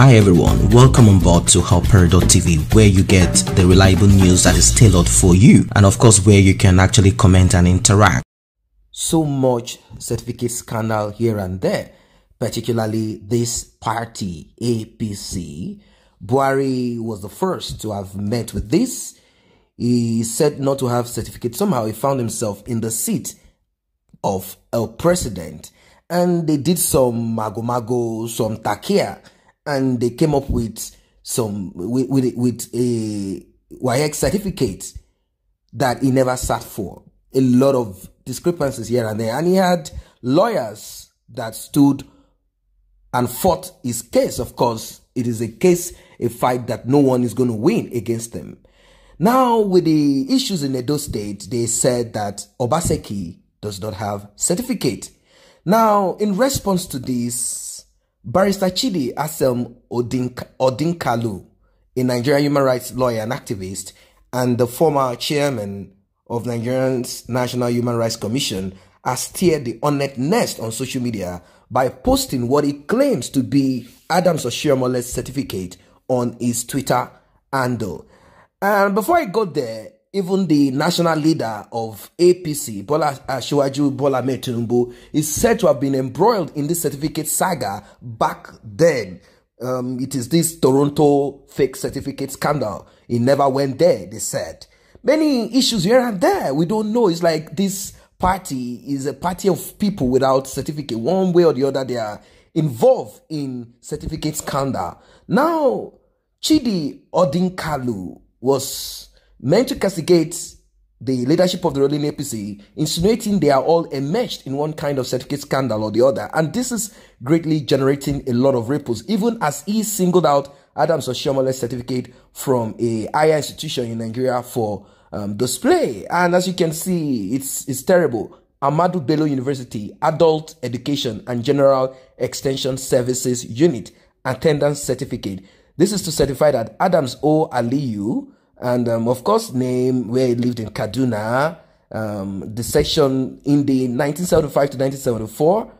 Hi everyone, welcome on board to Hopper.tv where you get the reliable news that is tailored for you and of course where you can actually comment and interact. So much certificate scandal here and there, particularly this party, APC. Buari was the first to have met with this. He said not to have certificate. Somehow he found himself in the seat of a President and they did some magomago, some takia and they came up with some with with, with a YX certificate that he never sat for. A lot of discrepancies here and there, and he had lawyers that stood and fought his case. Of course, it is a case, a fight that no one is going to win against them. Now, with the issues in Edo State, they said that Obaseki does not have certificate. Now, in response to this, Barrister Chidi Asem Odink- Odinkalu, a Nigerian human rights lawyer and activist, and the former chairman of Nigeria's National Human Rights Commission, has stirred the unnet nest on social media by posting what he claims to be Adams Oshiomole's certificate on his Twitter handle. And before I go there, even the national leader of APC, Bola Ashwaju uh, Bola Metunbu, is said to have been embroiled in this certificate saga back then. Um, it is this Toronto fake certificate scandal. It never went there, they said. Many issues here and there. We don't know. It's like this party is a party of people without certificate. One way or the other, they are involved in certificate scandal. Now, Chidi Odinkalu was meant to castigate the leadership of the ruling APC, insinuating they are all enmeshed in one kind of certificate scandal or the other. And this is greatly generating a lot of ripples, even as he singled out Adams Oshomole's certificate from a higher institution in Nigeria for um, display. And as you can see, it's, it's terrible. Amadu Bello University Adult Education and General Extension Services Unit Attendance Certificate. This is to certify that Adams O. Aliyu and um, of course name where he lived in Kaduna. Um, the section in the 1975 to 1974.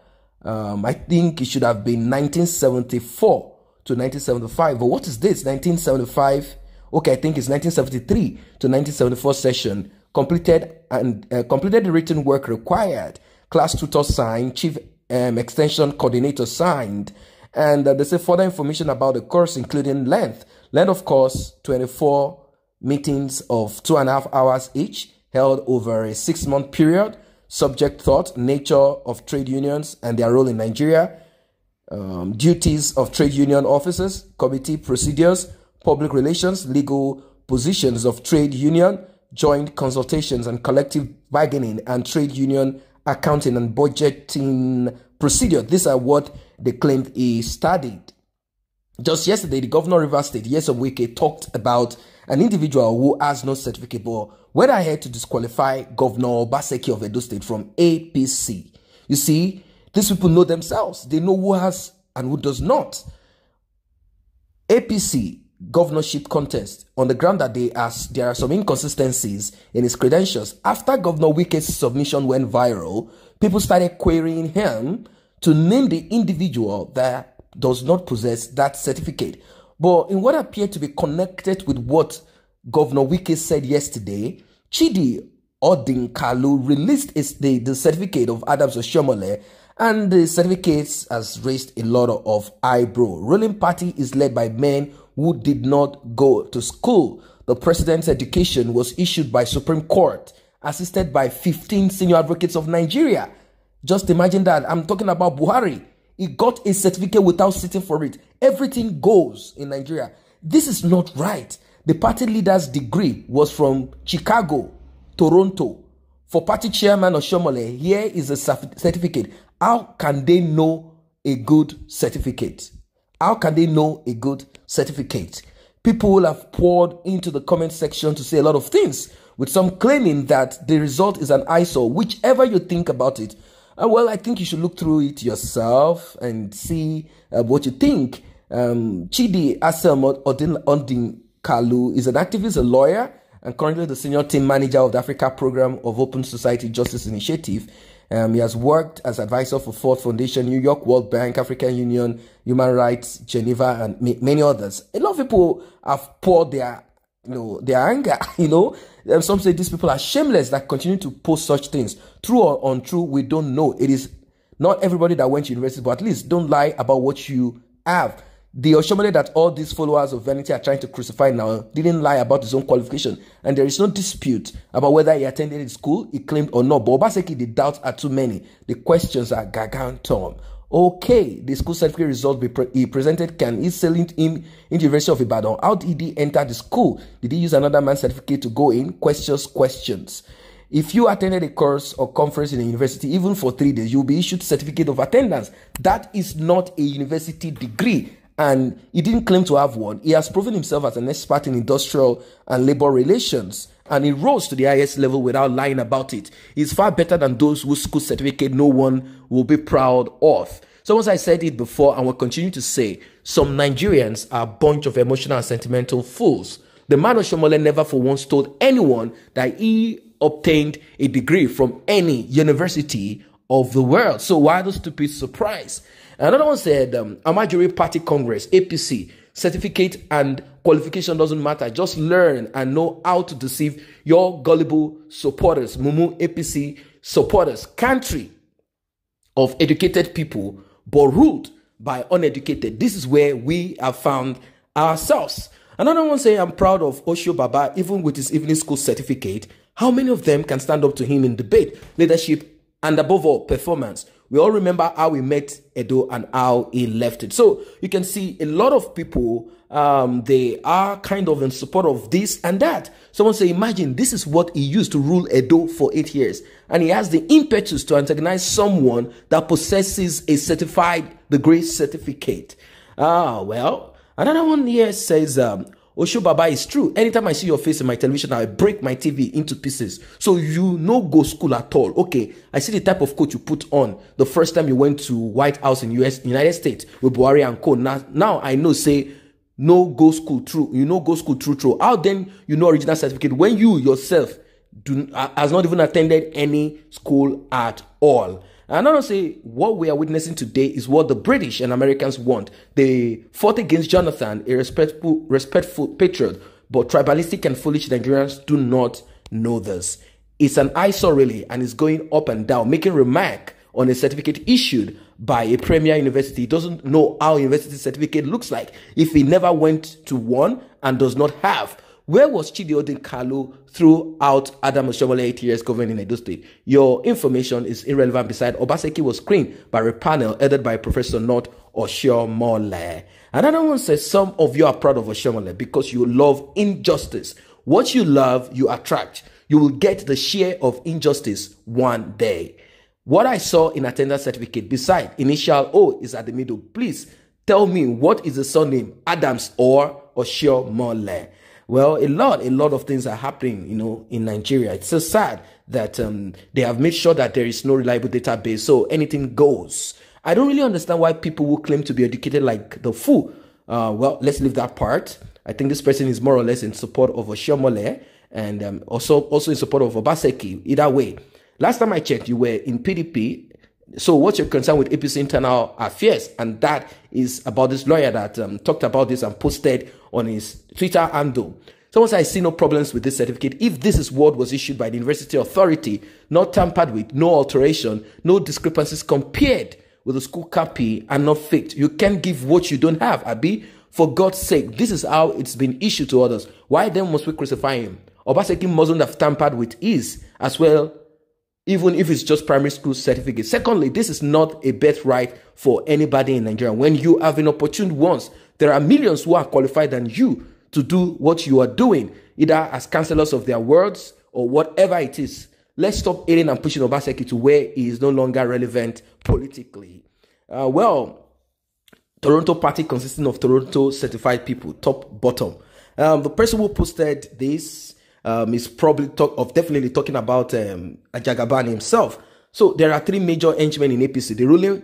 Um, I think it should have been 1974 to 1975. But what is this? 1975. Okay, I think it's 1973 to 1974 session completed and uh, completed the written work required. Class tutor signed. Chief um, extension coordinator signed. And uh, they say further information about the course, including length. Length of course 24 meetings of two and a half hours each, held over a six month period. Subject thought, nature of trade unions and their role in Nigeria, um, duties of trade union officers, committee procedures, public relations, legal positions of trade union, joint consultations and collective bargaining and trade union accounting and budgeting procedure. These are what they claimed he studied. Just yesterday, the governor of River State, Yes Wike, talked about an individual who has no certificate but went ahead to disqualify Governor Obaseki of Edo State from APC. You see, these people know themselves. They know who has and who does not. APC governorship contest on the ground that they ask, there are some inconsistencies in his credentials. After Governor Wicke's submission went viral, people started querying him to name the individual that does not possess that certificate. But in what appeared to be connected with what Governor Wike said yesterday, Chidi Odinkalu released his, the, the certificate of Adams Oshomole and the certificates has raised a lot of eyebrow. Ruling party is led by men who did not go to school. The president's education was issued by Supreme Court, assisted by 15 senior advocates of Nigeria. Just imagine that. I'm talking about Buhari. He got a certificate without sitting for it. Everything goes in Nigeria. This is not right. The party leader's degree was from Chicago, Toronto. For party chairman Oshomole, here is a certificate. How can they know a good certificate? How can they know a good certificate? People have poured into the comment section to say a lot of things, with some claiming that the result is an eyesore. Whichever you think about it, uh, well, I think you should look through it yourself and see uh, what you think. Um, Chidi Asel Odin Kalu is an activist, a lawyer, and currently the senior team manager of the Africa program of Open Society Justice Initiative. Um, he has worked as advisor for Ford Foundation, New York World Bank, African Union, Human Rights, Geneva, and many others. A lot of people have poured their you know, their anger. You know, um, some say these people are shameless that continue to post such things. True or untrue, we don't know. It is not everybody that went to university, but at least don't lie about what you have. The Oshomole that all these followers of vanity are trying to crucify now didn't lie about his own qualification, and there is no dispute about whether he attended school, he claimed or not. But Obaseki, the doubts are too many. The questions are gargantuan. Okay, the school certificate results he presented can he sell in, in University of Ibadan. How did he enter the school? Did he use another man's certificate to go in? Questions, questions. If you attended a course or conference in a university, even for three days, you'll be issued certificate of attendance. That is not a university degree and he didn't claim to have one. He has proven himself as an expert in industrial and labor relations, and he rose to the highest level without lying about it. He's far better than those whose school certificate no one will be proud of. So, as I said it before and will continue to say, some Nigerians are a bunch of emotional and sentimental fools. The man Oshomole never for once told anyone that he obtained a degree from any university of the world. So why the stupid surprise? Another one said, um, majority Party Congress, APC, certificate and qualification doesn't matter. Just learn and know how to deceive your gullible supporters. Mumu APC supporters. Country of educated people, but ruled by uneducated. This is where we have found ourselves. Another one say, I'm proud of Osho Baba, even with his evening school certificate. How many of them can stand up to him in debate, leadership, and above all, performance? We all remember how we met Edo and how he left it. So you can see a lot of people, um, they are kind of in support of this and that. Someone say, imagine this is what he used to rule Edo for eight years. And he has the impetus to antagonize someone that possesses a certified degree certificate. Ah, well, another one here says, um, Osho Baba is true. Anytime I see your face in my television, I break my TV into pieces. So you no go school at all. Okay, I see the type of coat you put on the first time you went to White House in US United States with Buhari and Co. Now, now I know say no go school True, You no go school True, true. How then you know original certificate when you yourself do uh, has not even attended any school at all? And honestly, what we are witnessing today is what the British and Americans want. They fought against Jonathan, a respectful, respectful patriot, but tribalistic and foolish Nigerians do not know this. It's an eyesore really, and it's going up and down, making remark on a certificate issued by a premier university. He doesn't know how university certificate looks like if he never went to one and does not have where was Chidi Odin Kalu throughout Adam Oshomole's eight years governing Edo State? Your information is irrelevant beside Obaseki was screened by a panel headed by Professor Not Oshomole. Another one says some of you are proud of Oshomole because you love injustice. What you love, you attract. You will get the share of injustice one day. What I saw in attendance certificate beside initial O oh, is at the middle. Please tell me what is the surname, Adams or Oshomole? Well, a lot, a lot of things are happening, you know, in Nigeria. It's so sad that um, they have made sure that there is no reliable database, so anything goes. I don't really understand why people who claim to be educated like the fool. Uh, well, let's leave that part. I think this person is more or less in support of Oshiomole and um, also also in support of Obaseki. Either way, last time I checked, you were in PDP so what's your concern with APC internal affairs? And that is about this lawyer that um, talked about this and posted on his Twitter handle. Someone said, I see no problems with this certificate. If this is what was issued by the university authority, not tampered with, no alteration, no discrepancies compared with the school copy and not faked. You can't give what you don't have, Abi. For God's sake, this is how it's been issued to others. Why then must we crucify him? Obaseki mustn't have tampered with his as well even if it's just primary school certificate. Secondly, this is not a birthright for anybody in Nigeria. When you have an opportunity once, there are millions who are qualified than you to do what you are doing, either as counselors of their words or whatever it is. Let's stop aiding and pushing Obaseki to where he is no longer relevant politically. Uh, well, Toronto party consisting of Toronto certified people, top bottom. Um, the person who posted this um, is probably talk of definitely talking about um, Ajagaban himself. So there are three major henchmen in APC. The ruling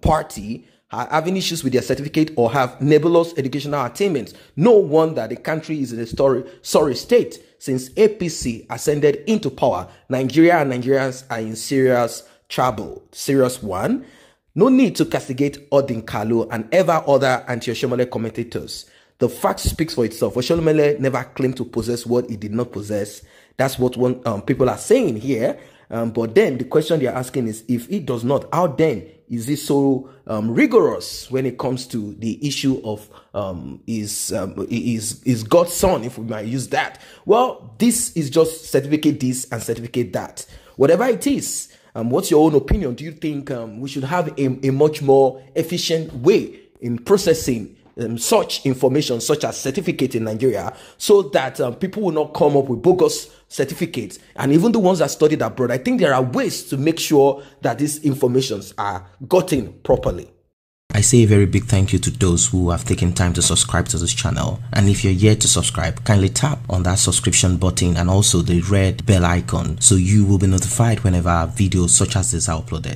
party are having issues with their certificate or have nebulous educational attainments. No wonder the country is in a story, sorry state since APC ascended into power. Nigeria and Nigerians are in serious trouble. Serious one. No need to castigate Odin Kalu and ever other anti-Oshomole commentators. The fact speaks for itself. Osholumele never claimed to possess what he did not possess. That's what one, um, people are saying here. Um, but then the question they are asking is, if he does not, how then is he so um, rigorous when it comes to the issue of um, is um, is is God's son, if we might use that? Well, this is just certificate this and certificate that. Whatever it is, um, what's your own opinion? Do you think um, we should have a, a much more efficient way in processing um, such information, such as certificate in Nigeria, so that um, people will not come up with bogus certificates. And even the ones that studied abroad, I think there are ways to make sure that these informations are gotten properly. I say a very big thank you to those who have taken time to subscribe to this channel. And if you're yet to subscribe, kindly tap on that subscription button and also the red bell icon so you will be notified whenever videos such as this are uploaded.